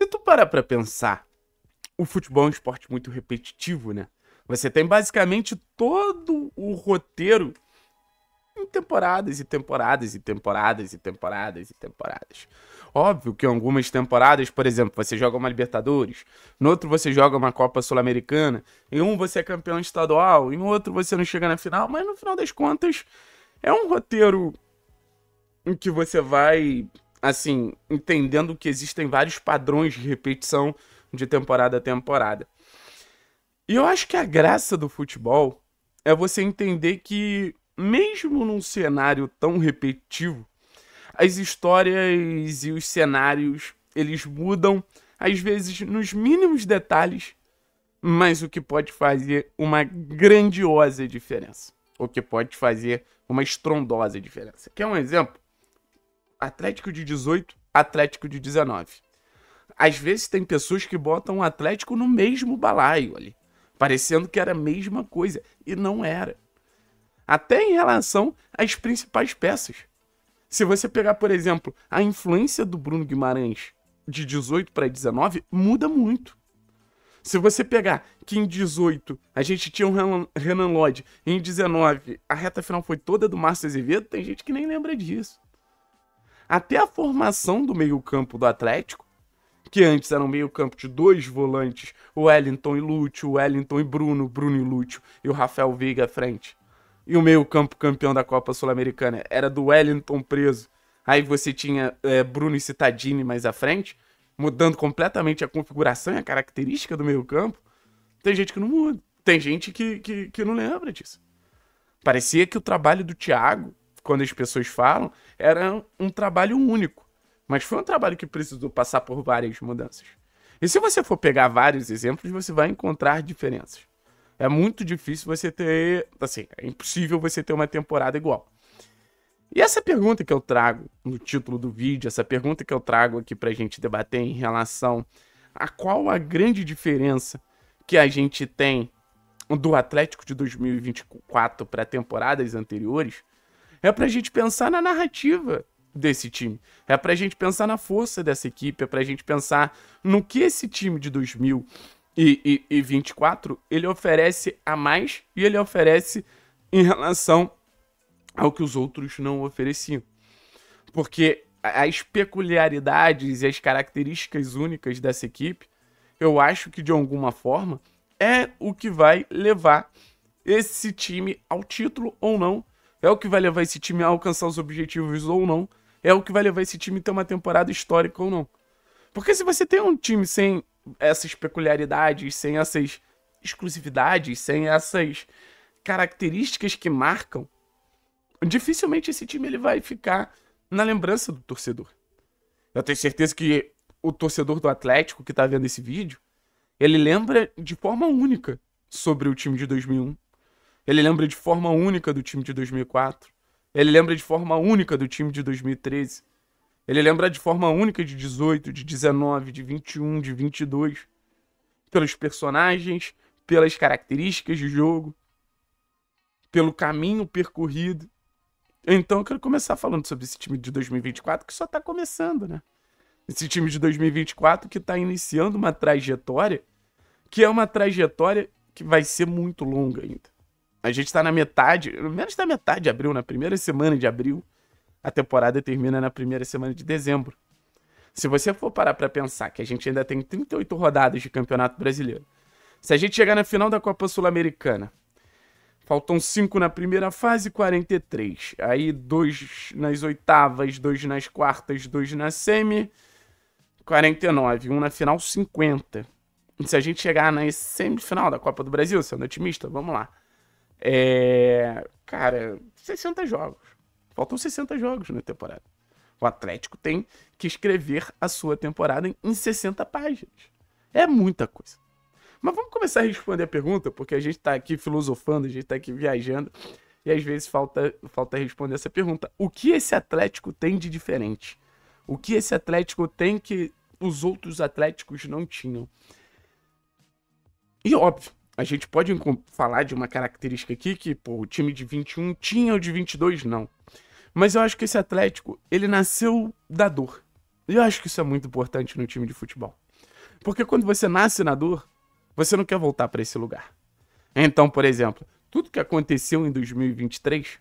Se tu parar pra pensar, o futebol é um esporte muito repetitivo, né? Você tem basicamente todo o roteiro em temporadas e temporadas e temporadas e temporadas e temporadas. Óbvio que em algumas temporadas, por exemplo, você joga uma Libertadores, no outro você joga uma Copa Sul-Americana, em um você é campeão estadual, em outro você não chega na final, mas no final das contas é um roteiro em que você vai assim, entendendo que existem vários padrões de repetição de temporada a temporada. E eu acho que a graça do futebol é você entender que, mesmo num cenário tão repetitivo, as histórias e os cenários eles mudam, às vezes nos mínimos detalhes, mas o que pode fazer uma grandiosa diferença. O que pode fazer uma estrondosa diferença. Quer um exemplo? Atlético de 18, Atlético de 19. Às vezes tem pessoas que botam o Atlético no mesmo balaio ali, parecendo que era a mesma coisa, e não era. Até em relação às principais peças. Se você pegar, por exemplo, a influência do Bruno Guimarães de 18 para 19, muda muito. Se você pegar que em 18 a gente tinha o Renan Lodge, em 19 a reta final foi toda do Márcio Azevedo, tem gente que nem lembra disso até a formação do meio-campo do Atlético, que antes era um meio-campo de dois volantes, o Wellington e Lúcio, o Wellington e Bruno, Bruno e Lúcio e o Rafael Veiga à frente. E o meio-campo campeão da Copa Sul-Americana era do Wellington preso. Aí você tinha é, Bruno e Citadini mais à frente, mudando completamente a configuração e a característica do meio-campo. Tem gente que não muda. Tem gente que, que, que não lembra disso. Parecia que o trabalho do Thiago quando as pessoas falam, era um trabalho único. Mas foi um trabalho que precisou passar por várias mudanças. E se você for pegar vários exemplos, você vai encontrar diferenças. É muito difícil você ter. Assim, é impossível você ter uma temporada igual. E essa pergunta que eu trago no título do vídeo, essa pergunta que eu trago aqui para a gente debater em relação a qual a grande diferença que a gente tem do Atlético de 2024 para temporadas anteriores, é pra gente pensar na narrativa desse time. É pra gente pensar na força dessa equipe, é pra gente pensar no que esse time de 2024 ele oferece a mais e ele oferece em relação ao que os outros não ofereciam. Porque as peculiaridades e as características únicas dessa equipe, eu acho que de alguma forma é o que vai levar esse time ao título ou não é o que vai levar esse time a alcançar os objetivos ou não. É o que vai levar esse time a ter uma temporada histórica ou não. Porque se você tem um time sem essas peculiaridades, sem essas exclusividades, sem essas características que marcam, dificilmente esse time ele vai ficar na lembrança do torcedor. Eu tenho certeza que o torcedor do Atlético que está vendo esse vídeo, ele lembra de forma única sobre o time de 2001 ele lembra de forma única do time de 2004. Ele lembra de forma única do time de 2013. Ele lembra de forma única de 18, de 19, de 21, de 22. Pelos personagens, pelas características de jogo, pelo caminho percorrido. Então eu quero começar falando sobre esse time de 2024 que só tá começando, né? Esse time de 2024 que tá iniciando uma trajetória que é uma trajetória que vai ser muito longa ainda. A gente tá na metade, menos da metade de abril, na primeira semana de abril. A temporada termina na primeira semana de dezembro. Se você for parar para pensar que a gente ainda tem 38 rodadas de Campeonato Brasileiro, se a gente chegar na final da Copa Sul-Americana, faltam 5 na primeira fase, 43. Aí 2 nas oitavas, 2 nas quartas, 2 na semi, 49. 1 um na final, 50. E se a gente chegar na semifinal da Copa do Brasil, sendo otimista, vamos lá. É, cara, 60 jogos. Faltam 60 jogos na temporada. O Atlético tem que escrever a sua temporada em 60 páginas. É muita coisa. Mas vamos começar a responder a pergunta, porque a gente está aqui filosofando, a gente está aqui viajando, e às vezes falta, falta responder essa pergunta. O que esse Atlético tem de diferente? O que esse Atlético tem que os outros Atléticos não tinham? E óbvio, a gente pode falar de uma característica aqui que, pô, o time de 21 tinha, o de 22 não. Mas eu acho que esse Atlético, ele nasceu da dor. E eu acho que isso é muito importante no time de futebol. Porque quando você nasce na dor, você não quer voltar para esse lugar. Então, por exemplo, tudo que aconteceu em 2023,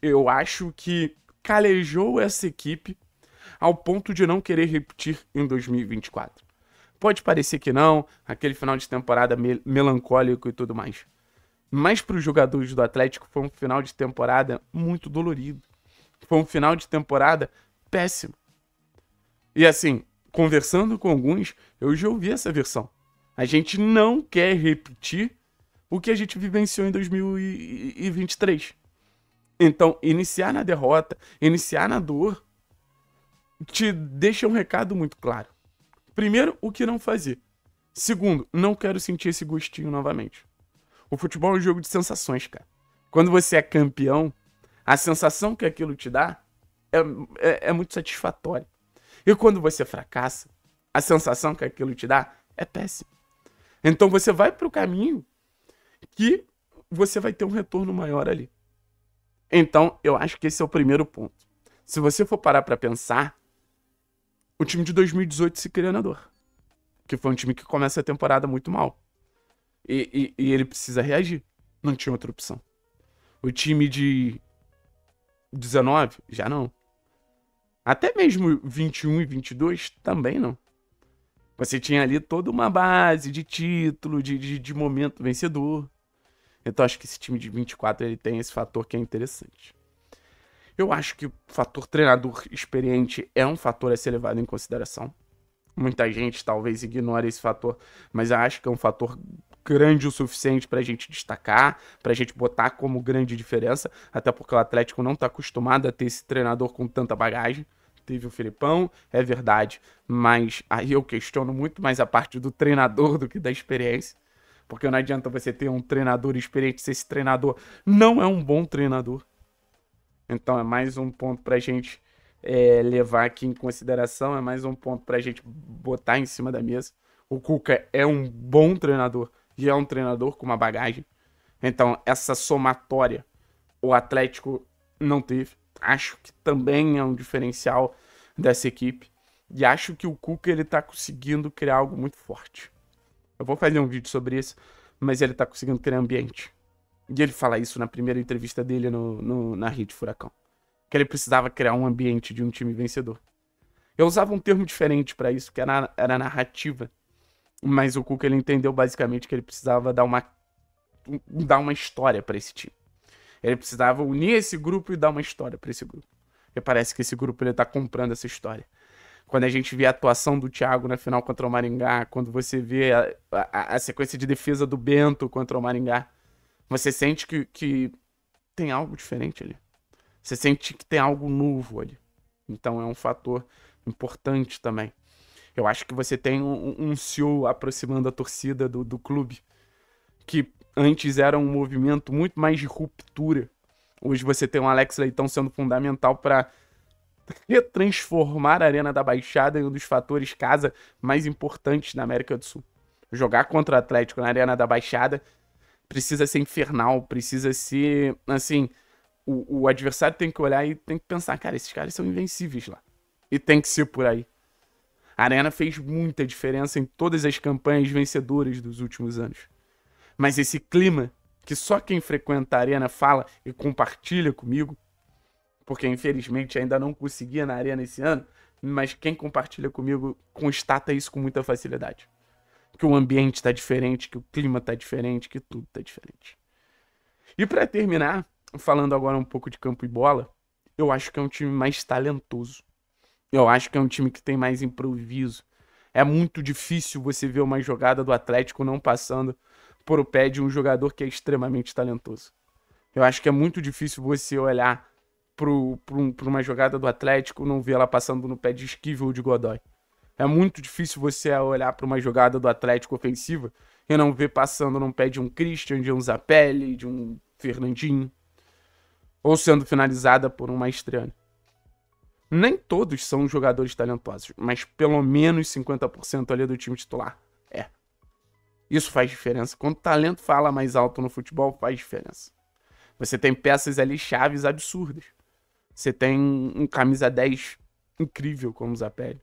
eu acho que calejou essa equipe ao ponto de não querer repetir em 2024. Pode parecer que não, aquele final de temporada mel melancólico e tudo mais. Mas para os jogadores do Atlético foi um final de temporada muito dolorido. Foi um final de temporada péssimo. E assim, conversando com alguns, eu já ouvi essa versão. A gente não quer repetir o que a gente vivenciou em 2023. Então, iniciar na derrota, iniciar na dor, te deixa um recado muito claro. Primeiro, o que não fazer. Segundo, não quero sentir esse gostinho novamente. O futebol é um jogo de sensações, cara. Quando você é campeão, a sensação que aquilo te dá é, é, é muito satisfatória. E quando você fracassa, a sensação que aquilo te dá é péssima. Então você vai para o caminho que você vai ter um retorno maior ali. Então, eu acho que esse é o primeiro ponto. Se você for parar para pensar, o time de 2018 se dor, Que foi um time que começa a temporada muito mal. E, e, e ele precisa reagir. Não tinha outra opção. O time de 19, já não. Até mesmo 21 e 22, também não. Você tinha ali toda uma base de título, de, de, de momento vencedor. Então acho que esse time de 24 ele tem esse fator que é interessante. Eu acho que o fator treinador experiente é um fator a ser levado em consideração. Muita gente talvez ignore esse fator, mas acho que é um fator grande o suficiente para a gente destacar, para a gente botar como grande diferença, até porque o Atlético não está acostumado a ter esse treinador com tanta bagagem. Teve o Filipão, é verdade, mas aí eu questiono muito mais a parte do treinador do que da experiência, porque não adianta você ter um treinador experiente se esse treinador não é um bom treinador. Então é mais um ponto para a gente é, levar aqui em consideração, é mais um ponto para a gente botar em cima da mesa. O Cuca é um bom treinador e é um treinador com uma bagagem. Então essa somatória o Atlético não teve. Acho que também é um diferencial dessa equipe. E acho que o Cuca ele está conseguindo criar algo muito forte. Eu vou fazer um vídeo sobre isso, mas ele está conseguindo criar ambiente. E ele fala isso na primeira entrevista dele no, no na Rede Furacão. Que ele precisava criar um ambiente de um time vencedor. Eu usava um termo diferente para isso, que era, era narrativa. Mas o Cuca ele entendeu basicamente que ele precisava dar uma, dar uma história para esse time. Ele precisava unir esse grupo e dar uma história para esse grupo. E parece que esse grupo ele tá comprando essa história. Quando a gente vê a atuação do Thiago na final contra o Maringá, quando você vê a, a, a sequência de defesa do Bento contra o Maringá, você sente que, que tem algo diferente ali. Você sente que tem algo novo ali. Então é um fator importante também. Eu acho que você tem um, um CEO aproximando a torcida do, do clube, que antes era um movimento muito mais de ruptura. Hoje você tem um Alex Leitão sendo fundamental para retransformar a Arena da Baixada em um dos fatores casa mais importantes na América do Sul. Jogar contra o Atlético na Arena da Baixada precisa ser infernal, precisa ser. Assim, o, o adversário tem que olhar e tem que pensar: cara, esses caras são invencíveis lá. E tem que ser por aí. A Arena fez muita diferença em todas as campanhas vencedoras dos últimos anos. Mas esse clima, que só quem frequenta a Arena fala e compartilha comigo, porque infelizmente ainda não conseguia na Arena esse ano, mas quem compartilha comigo constata isso com muita facilidade que o ambiente tá diferente, que o clima tá diferente, que tudo tá diferente. E para terminar, falando agora um pouco de campo e bola, eu acho que é um time mais talentoso. Eu acho que é um time que tem mais improviso. É muito difícil você ver uma jogada do Atlético não passando por o pé de um jogador que é extremamente talentoso. Eu acho que é muito difícil você olhar para um, uma jogada do Atlético não ver ela passando no pé de Esquivel ou de Godoy. É muito difícil você olhar para uma jogada do Atlético ofensiva e não ver passando no pé de um Christian, de um Zapelli, de um Fernandinho. Ou sendo finalizada por um Maestrano. Nem todos são jogadores talentosos, mas pelo menos 50% ali do time titular. É. Isso faz diferença. Quando o talento fala mais alto no futebol, faz diferença. Você tem peças ali chaves absurdas. Você tem um camisa 10 incrível como o Zapelli.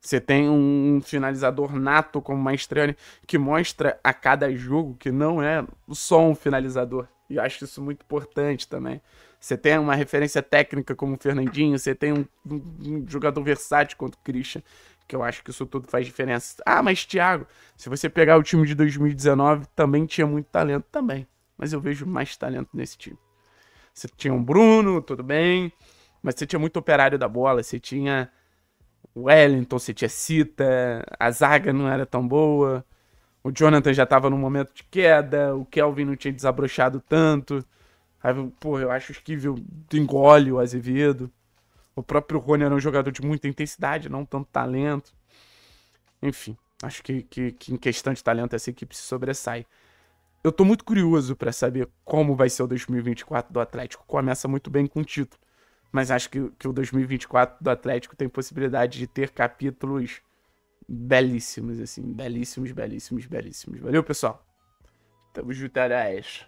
Você tem um finalizador nato como Maestrani que mostra a cada jogo que não é só um finalizador. E eu acho isso muito importante também. Você tem uma referência técnica como o Fernandinho, você tem um, um, jogador versátil quanto o Christian, que eu acho que isso tudo faz diferença. Ah, mas Thiago, se você pegar o time de 2019, também tinha muito talento também. Mas eu vejo mais talento nesse time. Você tinha um Bruno, tudo bem, mas você tinha muito operário da bola, você tinha Wellington, você tinha Cita, a zaga não era tão boa, o Jonathan já estava num momento de queda, o Kelvin não tinha desabrochado tanto. Aí, pô, eu acho que viu, engole o Azevedo. O próprio Rony era um jogador de muita intensidade, não tanto talento. Enfim, acho que, que, que em questão de talento essa equipe se sobressai. Eu tô muito curioso para saber como vai ser o 2024 do Atlético. Começa muito bem com o título mas acho que, que o 2024 do Atlético tem possibilidade de ter capítulos belíssimos, assim, belíssimos, belíssimos, belíssimos. Valeu, pessoal. Tamo juntarás. É